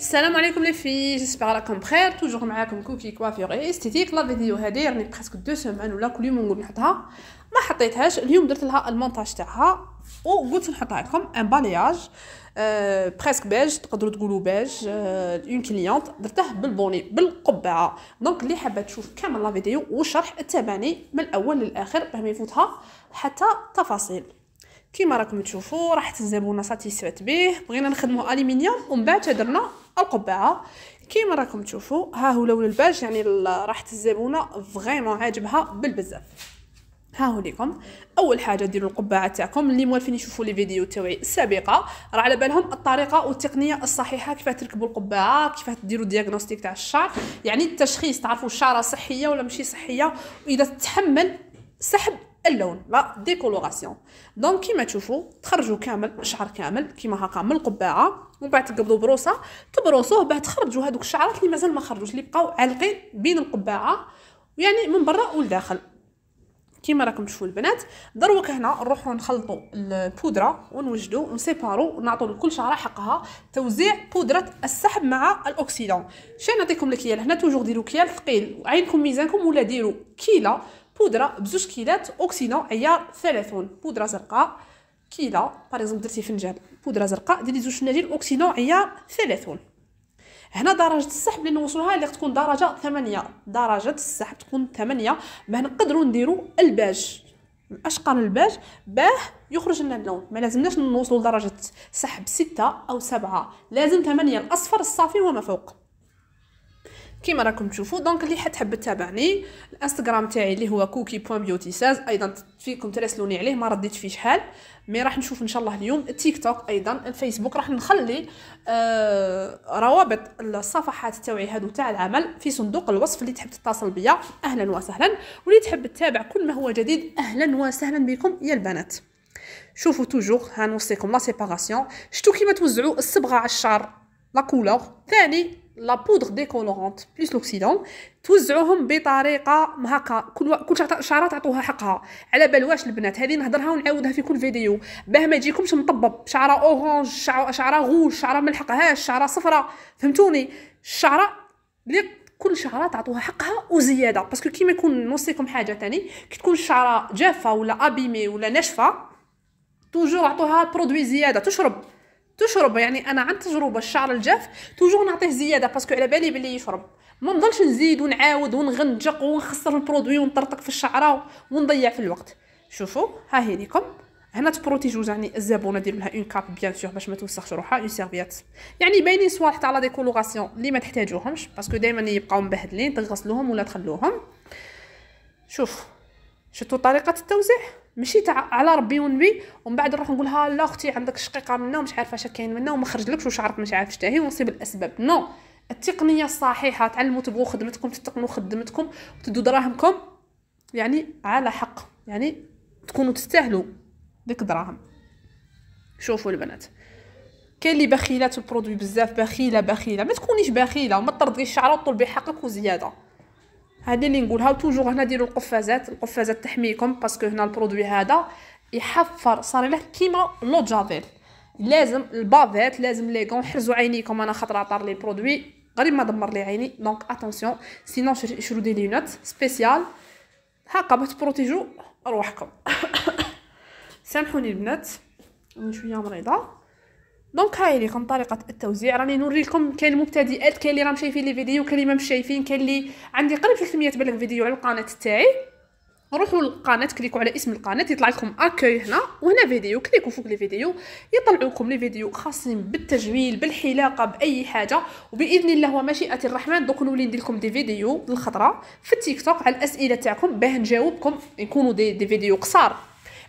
السلام عليكم لي في جيسبر راكم بخير توجور معاكم كوكي كوافير اي استيتيك لا فيديو هادي راني بريسك دو سيمان ولا كل يوم نقول نحطها ما حطيتهاش اليوم درت لها المونتاج تاعها وقلت نحطها لكم ان بالياج أه بريسك بيج تقدروا تقولوا بيج اون أه كليونت درته بالبوني بالقبعه دونك اللي حابه تشوف كامل لا فيديو والشرح تابعني من الاول للاخر باه ما يفوتها حتى تفاصيل كيما راكم تشوفوا راحت الزبونه ساتيسفات به بغينا نخدمه الومنيوم ومن بعد درنا القبعه كيما راكم تشوفوا ها هو لون الباج يعني راحت الزبونه فريمون عاجبها بالبزاف ها هو ليكم اول حاجه ديروا القبعه تاعكم اللي موالفين يشوفوا لي فيديو تاعي السابقه راه على بالهم الطريقه والتقنيه الصحيحه كيفاه تركبوا القبعه كيفاه ديروا دياغنوستيك تاع الشعر يعني التشخيص تعرفوا الشعره صحيه ولا ماشي صحيه واذا تحمل سحب اللون لا ديكولوغاسيون دونك كيما تشوفوا تخرجوا كامل شعر كامل كيما هكا من القبعه ومن بعد تقبضوا بروسه تبروسوه بعد تخرجوا هذوك الشعرات اللي مازال ما خرجوش اللي بقاو عالقين بين القبعه يعني من برا ولداخل كيما راكم تشوفوا البنات دروك هنا نروحو نخلطو البودره ونوجدو ونسيبارو ونعطو لكل شعره حقها توزيع بودره السحب مع الاكسيدون شنو نعطيكم الكيال هنا توجور ديرو كيال ثقيل وعينكم ميزانكم ولا ديرو كيله بودره بزوج كيلات اوكسيدون عيار 30 بودره زرقاء كيلا باريزوم درتي فنجان بودره زرقاء ديري زوج فناجيل اوكسيدون عيار 30 هنا درجه السحب اللي نوصلوها اللي تكون درجه 8 درجه السحب تكون 8 ما نقدروا نديروا الباج اشقر الباج باه يخرج لنا اللون ما لازمناش نوصلوا لدرجه سحب 6 او 7 لازم 8 الاصفر الصافي وما فوق كيما راكم تشوفوا دونك اللي حتحب تتابعني الانستغرام تاعي اللي هو كوكي بوين بيوتي ساز ايضا فيكم تراسلوني عليه ما رديت فيه شحال مي راح نشوف ان شاء الله اليوم التيك توك ايضا الفيسبوك راح نخلي آه روابط الصفحات تاعي هادو تاع العمل في صندوق الوصف اللي تحب تتصل بيا اهلا وسهلا واللي تحب تتابع كل ما هو جديد اهلا وسهلا بكم يا البنات شوفوا توجور هنوصيكم لا سيباراسيون شتو كيما توزعوا الصبغه على الشعر لا كولور ثاني لا بودغ ديكولورونت بليس لوكسيدون توزعوهم بطريقه هكا كل كل شعره تعطوها حقها على بال واش البنات هذه نهضرها ونعاودها في كل فيديو باه ما يجيكمش مطبب شعره اورانج شعره غول شعره ملحقهاش شعره صفراء فهمتوني الشعره اللي كل شعره تعطوها حقها وزياده باسكو كيما يكون نوصيكم حاجه تاني كي تكون الشعره جافه ولا ابيمي ولا ناشفه توجور عطوها برودوي زياده تشرب تشرب يعني انا عن تجربه الشعر الجاف توجور نعطيه زياده باسكو على بالي بلي يشرب ما نضلش نزيد ونعاود ونغنجق ونخسر البرودوي ونطرطق في الشعره ونضيع في الوقت شوفوا ها هي ليكم هنا تبروتيجو يعني الزبونه ديروا لها اون كاب بيان سور باش ما توسخش روحها اون سيرفيات يعني باينين صوالح تاع لا ديكولوغاسيون اللي ما تحتاجوهمش باسكو دائما يبقاو مبهدلين تغسلوهم ولا تخلوهم شوف شفتوا طريقه التوزيع ماشي تاع على ربي ونبي ومن بعد نروح نقول ها لا اختي عندك شقيقه منا ومش عارفه اش كاين منا وما خرجلكش واش عرفت مش عارف تاهي ونصيب الاسباب نو no. التقنيه الصحيحه تعلموا تبغوا خدمتكم تتقنوا خدمتكم وتدوا دراهمكم يعني على حق يعني تكونوا تستاهلوا ديك الدراهم شوفوا البنات كاين اللي بخيلات البرودوي بزاف بخيله بخيله ما تكونيش بخيله وما ترضيش شعره وطلبي بحقك وزياده هذا اللي نقولها وتوجو هنا ديروا القفازات القفازات تحميكم باسكو هنا البرودوي هذا يحفر له كيما لو جافيل لازم البافيت لازم لي كون حرزوا عينيكم انا خطره طار لي برودوي قريب ما دمر لي عيني دونك اتونسيون سينو شرو دي لينوت سبيسيال هاكا باش تبروتيجو روحكم سامحوني البنات شويه مريضه دونك هاي ليكم طريقه التوزيع راني نوري لكم كاين المبتدئات كاين اللي راهم شايفين لي فيديو كاين اللي ما شايفين كاين اللي عندي قريب 300 بالك فيديو على القناه تاعي روحوا للقناه كليكوا على اسم القناه يطلع لكم اكوي هنا وهنا فيديو كليكوا فوق لي فيديو يطلعوكم لي فيديو خاصين بالتجميل بالحلاقه باي حاجه وباذن الله ومشيئه الرحمن دوك نولي ندير لكم دي فيديو الخضراء في التيك توك على الاسئله تاعكم باه نجاوبكم يكونوا دي, دي فيديو قصار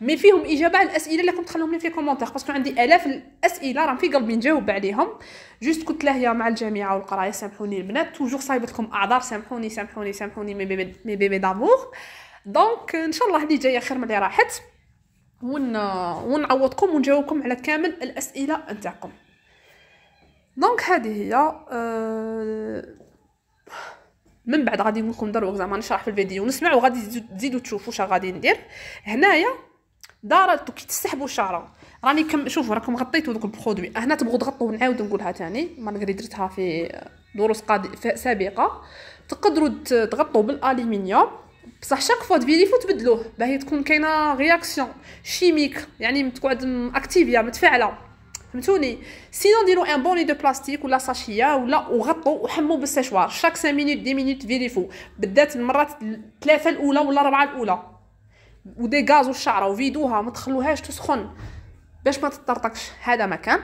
مي فيهم اجابه على الاسئله اللي كنت خليهم لي في كومونتير باسكو عندي الاف الاسئله راهم في قلبي نجاوب عليهم جوست كنت يا مع الجامعه والقرايه سامحوني البنات توجور صايبت لكم اعذار سامحوني سامحوني سامحوني مي بيبي مي بيبي دامور دونك ان شاء الله هذه جايه خير من اللي راحت ون ونعوضكم ونجاوبكم على كامل الاسئله نتاعكم دونك هذه هي أه... من بعد غادي نقول لكم دروك زعما نشرح في الفيديو نسمعوا غادي تزيدوا تشوفوا واش غادي ندير هنايا دارت كي تسحبوا الشعره راني كم شوفوا راكم غطيتوا دوك البرودوي هنا تبغوا تغطوا نعاود نقولها تاني مالغري درتها في دروس قاد... سابقه تقدروا تغطوا بالالومنيوم بصح شاك فوا تفيريفو تبدلوه باهي تكون كاينه رياكسيون شيميك يعني تقعد اكتيفيا يعني متفاعله فهمتوني سينو ديرو ان بوني دو بلاستيك ولا ساشيا ولا وغطوا وحموا بالسيشوار شاك 5 مينوت 10 مينوت فيريفو بالذات المرات الثلاثه الاولى ولا الاربعه الاولى ودي غازو الشعره وفيدوها ما تخلوهاش تسخن باش ما تطرطقش هذا ما كان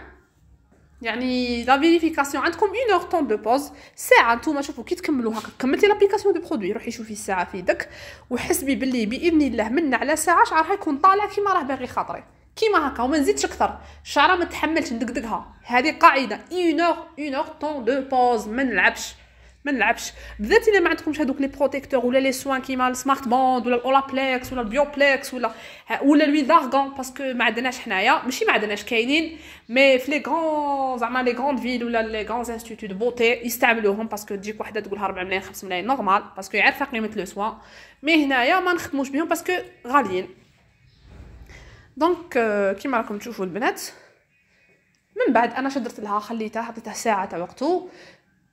يعني لا فيريفيكاسيون عندكم اون اور طون دو بوز ساعه نتوما شوفوا كي تكملوا هكا كملتي لابليكاسيون دو برودوي روحي شوفي الساعه في يدك وحسبي باللي باذن الله من على ساعه شعرها يكون طالع كيما راه باغي خاطري كيما هكا وما نزيدش اكثر الشعره ما تحملش ندقدقها هذه قاعده اون اور اون اور طون دو بوز ما نلعبش ما نلعبش بالذات الا ما عندكمش هذوك لي بروتيكتور ولا لي سوان كيما السمارت بوند ولا الاولابليكس ولا البيوبليكس ولا ولا لوي دارغون باسكو ما عندناش حنايا ماشي ما عندناش كاينين مي في لي غون زعما لي غون فيل ولا لي غون انستيتو دو بوتي يستعملوهم باسكو تجيك وحده تقولها 4 ملايين 5 ملايين نورمال باسكو يعرفها قيمه لو سوان مي هنايا ما نخدموش بهم باسكو غاليين دونك euh، كيما راكم تشوفوا البنات من بعد انا شدرت لها خليتها حطيتها ساعه تاع وقتو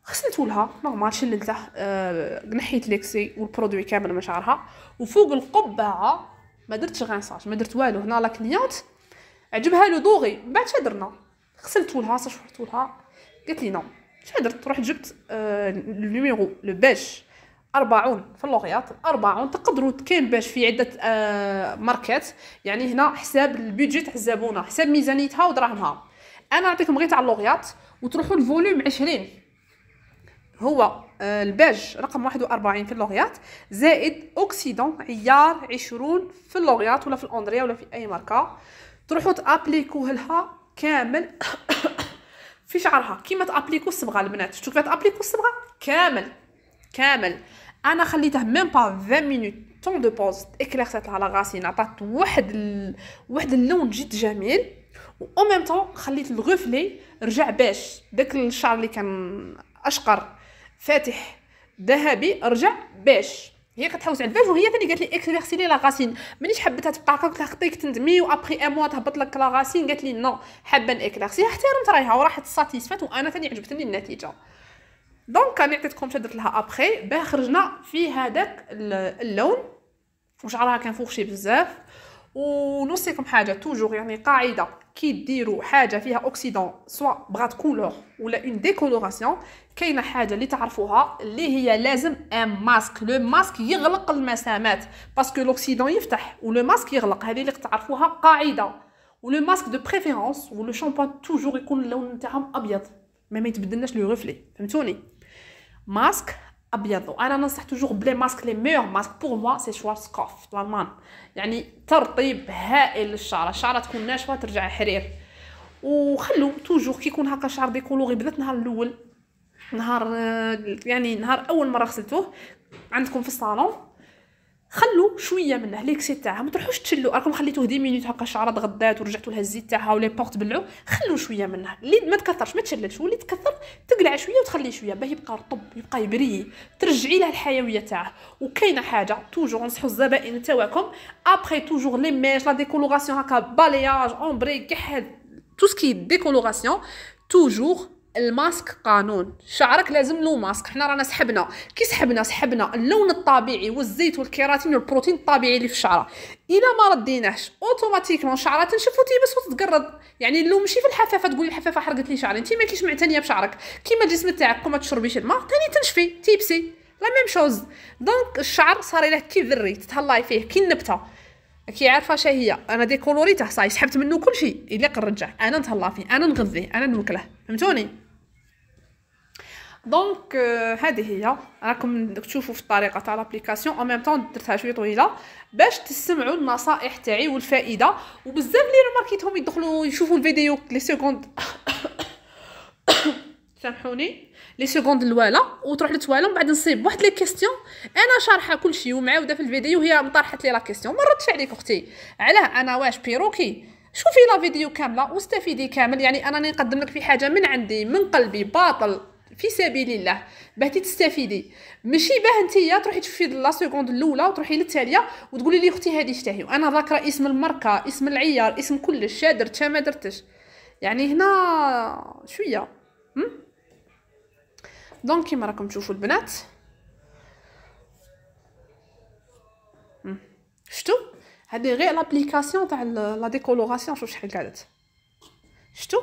غسلت لها نورمال شللته آه نحيت ليكسي والبرودوي كامل من شعرها وفوق القبعه ما درتش غانساج ما درت والو هنا لا كليونت عجبها لو دوغي من بعد شدرنا غسلت لها صشحت لها قالت لي نو شنو درت رحت جبت آه النيميرو لو باش 40 في لوغيات 40 تقدروا كاين باش في عده آه ماركات يعني هنا حساب البيدجيت حسابونا حساب ميزانيتها ودراهمها انا نعطيكم غير تاع لوغيات وتروحوا الفوليوم 20 هو آه، الباج رقم 41 في اللوغيات زائد اوكسيدون عيار 20 في اللوغيات ولا في الاندريا ولا في اي ماركه تروحوا تابليكوه لها كامل في شعرها كيما تابليكو الصبغه البنات شفتوا كيف تابليكو الصبغه كامل كامل انا خليته ميم با 20 مينوت طون دو بوز اكليرسات لها لاغاسين عطات واحد ال... واحد اللون جد جميل و او ميم طون خليت الغوفلي رجع باش داك الشعر اللي كان اشقر فاتح ذهبي رجع باش هي كتحوس على الباج وهي ثاني قالت لي لي لا غاسين مانيش حبيتها تبقى هكا قلت لها خطيك تندمي وابخي ان موا تهبط لك لا غاسين قالت لي نو حابه نكلارسي احترمت رايها وراحت ساتيسفات وانا ثاني عجبتني النتيجه دونك انا عطيتكم شدت لها ابخي باه خرجنا في هذاك اللون وشعرها كان فوخشي بزاف ونوصيكم حاجه توجور يعني قاعده كي ديروا حاجه فيها اوكسيدون سواء بغات كولور ولا اون ديكولوراسيون كاينه حاجه اللي تعرفوها اللي هي لازم ان ماسك لو ماسك يغلق المسامات باسكو لوكسيدون يفتح ولو ماسك يغلق هذه اللي تعرفوها قاعده ولو ماسك دو بريفيرونس ولو شامبوان توجور يكون اللون نتاعهم ابيض ما ما يتبدلناش لو غوفلي فهمتوني ماسك ابيض وانا ننصح توجور بلي ماسك لي ميور ماسك بور موا سي كوف الالمان يعني ترطيب هائل للشعره الشعره تكون ناشفه ترجع حرير وخلو توجور كي يكون هكا شعر ديكولوغي بدات نهار الاول نهار آه، يعني نهار اول مره غسلتوه عندكم في الصالون خلو شويه منه ليكسي تاعها ما تروحوش تشلو راكم خليتوه دي مينوت هكا شعره تغدات ورجعتوا لها الزيت تاعها ولي بورت بلعو خلو شويه منه اللي ما تكثرش ما تشللش واللي تكثر تقلع شويه وتخليه شويه باه يبقى رطب يبقى يبري ترجعي له الحيويه تاعه وكاينه حاجه توجور نصحوا الزبائن تاعكم ابري توجور لي ميش لا ديكولوراسيون هكا بالياج اومبري كحل تو سكي ديكولوراسيون توجور الماسك قانون شعرك لازم له ماسك حنا رانا سحبنا كي سحبنا سحبنا اللون الطبيعي والزيت والكيراتين والبروتين الطبيعي اللي في الشعره الا ما رديناش اوتوماتيكمون شعره تنشف وتيبس وتتقرض يعني اللون ماشي في الحفافه تقول الحفافه حرقت لي شعري انت كيش معتنيه بشعرك كيما الجسم تاعك وما تشربيش الماء ثاني تنشفي تيبسي لا ميم شوز دونك الشعر صار له كي ذري تتهلاي فيه كي النبته كي عارفه اش هي انا تاع صاي سحبت منه كلشي الا نرجع انا نتهلا فيه انا نغذيه انا نوكله فهمتوني دونك euh, هذه هي راكم تشوفوا في الطريقه تاع لابليكاسيون او ميم طون درتها شويه طويله باش تسمعوا النصائح تاعي والفائده وبزاف اللي ماركيتهم يدخلوا يشوفوا الفيديو لي سكوند سامحوني لي سكوند الوالا وتروح لتوالا من بعد نصيب واحد لي كيستيون انا شارحه كلشي ومعاوده في الفيديو وهي مطرحت لي لا كيستيون ما ردتش عليك اختي علاه انا واش بيروكي شوفي لا فيديو كامله واستفيدي كامل يعني انا نقدم لك في حاجه من عندي من قلبي باطل في سبيل الله باه تستفيدي ماشي باه انت تروحي تشوفي لا سكوند الاولى وتروحي للتاليه وتقولي لي اختي هذه شتاهي وانا ذاكره اسم الماركه اسم العيار اسم كلش شا درت ما درتش يعني هنا شويه دونك كيما راكم تشوفوا البنات شتو هذه غير لابليكاسيون تاع لا ديكولوراسيون شوف شحال قالت شتو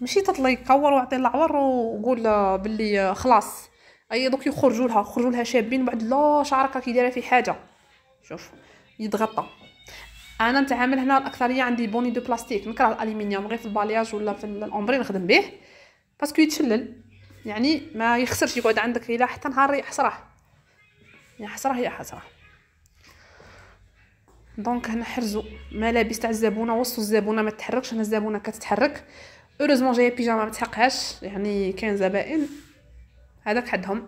ماشي تطلي كور وعطي العور وقول آه، باللي آه، خلاص اي دوك يخرجوا لها خرجوا لها شابين بعد لا شعرك كي دايره في حاجه شوف يتغطى انا نتعامل هنا الاكثريه عندي بوني دو بلاستيك نكره الالومنيوم غير في البالياج ولا في الامبري نخدم به باسكو يتشلل يعني ما يخسرش يقعد عندك الى حتى نهار يحصره يحصره يا حسره دونك هنا حرزوا ملابس تاع الزبونه وصلوا الزبونه ما تتحركش هنا الزبونه كتتحرك اوروزمون جايه بيجاما ما تحقهاش يعني كاين زبائن هذاك حدهم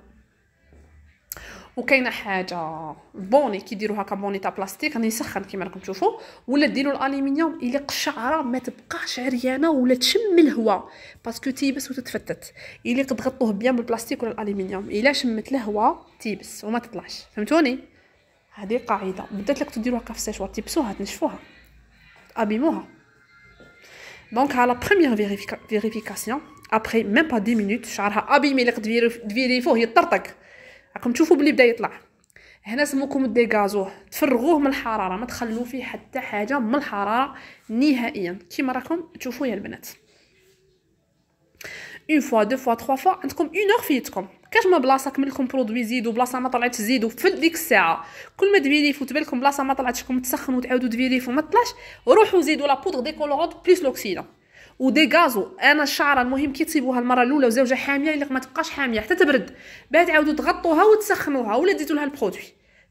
وكاينه حاجه بوني كيديروا هكا بوني تاع بلاستيك راني يسخن كيما راكم تشوفوا ولا ديروا الالومنيوم الا قشعره ما تبقاش عريانه ولا تشم الهواء باسكو تيبس وتتفتت الا تغطوه بيان بالبلاستيك ولا الالومنيوم الا شمت الهواء تيبس وما تطلعش فهمتوني هذه قاعده بدات لك تديروا هكا في السيشوار تيبسوها تنشفوها ابيموها دونك على بروميير فيريفيكاسيون ابري ميم با 10 مينوت شعرها ابيمي لك فيريفوه يطرطق راكم تشوفوا بلي بدا يطلع هنا سموكم ديغازوه تفرغوه من الحراره ما تخلو فيه حتى حاجه من الحراره نهائيا كيما راكم تشوفوا يا البنات اون فوا دو فوا تخوا فوا عندكم اون اور في يدكم كاش ما بلاصه كمل لكم برودوي زيدو بلاصه ما طلعت زيدو في ديك الساعه كل ما وتبان تبالكم بلاصه ما طلعتش كم تسخنوا تعاودوا دفيليفو ما طلعش روحوا زيدوا لا بودغ ديكولورونت بليس لوكسيدون ودي غازو انا الشعره المهم كي تصيبوها المره الاولى وزوجه حاميه اللي ما تبقاش حاميه حتى تبرد بعد عاودوا تغطوها وتسخنوها ولا ديتوا لها البرودوي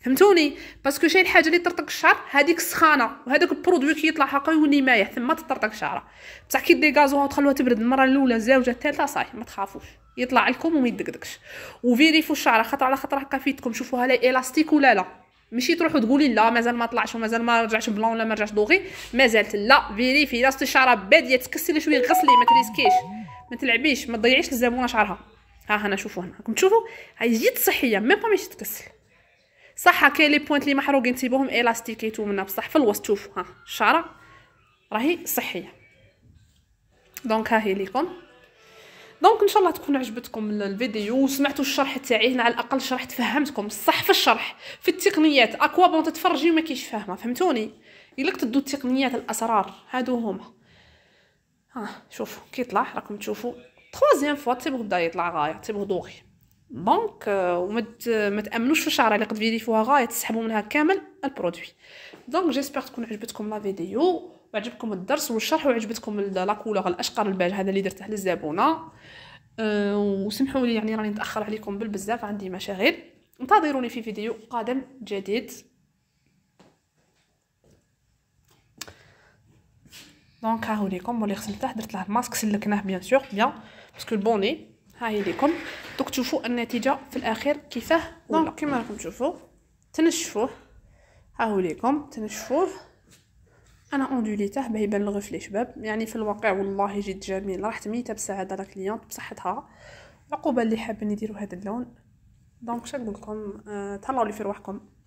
فهمتوني باسكو شي الحاجه اللي ترطق الشعر هذيك السخانه وهذاك البرودوي كي يطلع حقا يولي مايح ثم تطرطق شعره بصح كي ديغازوها وتخلوها تبرد المره الاولى الزوجه الثالثه صافي ما تخافوش يطلع لكم وما يدقدقش وفيريفو الشعره خطره على خطره هكا فيتكم شوفوها لا الاستيك ولا لا ماشي تروحوا تقولي لا مازال ما طلعش ومازال ما رجعش بلون ولا ما رجعش دوغي مازالت لا فيريفي لا استشاره باديه تكسلي شويه غسلي ما تريسكيش ما تلعبيش ما تضيعيش الزبونه شعرها ها هنا شوفوا هنا راكم تشوفوا هاي جد صحيه ميم با ماشي تكسل صح كاين لي بوينت لي محروقين تيبوهم الاستيكيتو منها بصح في الوسط شوفوا ها الشعره راهي صحيه دونك ها هي ليكم دونك ان شاء الله تكون عجبتكم الفيديو وسمعتوا الشرح تاعي هنا على الاقل شرحت فهمتكم صح في الشرح في التقنيات اكوا بون تتفرجي ما كيش فاهمه فهمتوني الا تدو التقنيات الاسرار هادو هما ها آه شوفوا كيطلع راكم تشوفوا تخوازيام فوا تيبغ بدا يطلع غايه تيبغ دوغي دونك آه، وما ما تامنوش في الشعر اللي قد فيها غايه تسحبوا منها كامل البرودوي دونك جيسبر تكون عجبتكم لا فيديو وعجبكم الدرس والشرح وعجبتكم كولور الاشقر الباج هذا اللي درته للزبونه أه وسمحوا لي يعني راني نتاخر عليكم بالبزاف عندي مشاغل انتظروني في فيديو قادم جديد دونك هاهو ليكم مولي غسلته درت له الماسك سلكناه بيان سور بيان باسكو البوني هاهي ليكم دوك تشوفوا النتيجه في الاخير كيفاه دونك كيما راكم تشوفوا تنشفوه هاهو ليكم تنشفوه انا اندوليته باه يبان الغف لي شباب يعني في الواقع والله جد جميل راحت ميته بسعاده لا كليونت بصحتها العقوبه اللي حابين يديروا هذا اللون دونك شنقول لكم آه، تهلاو لي في رواحكم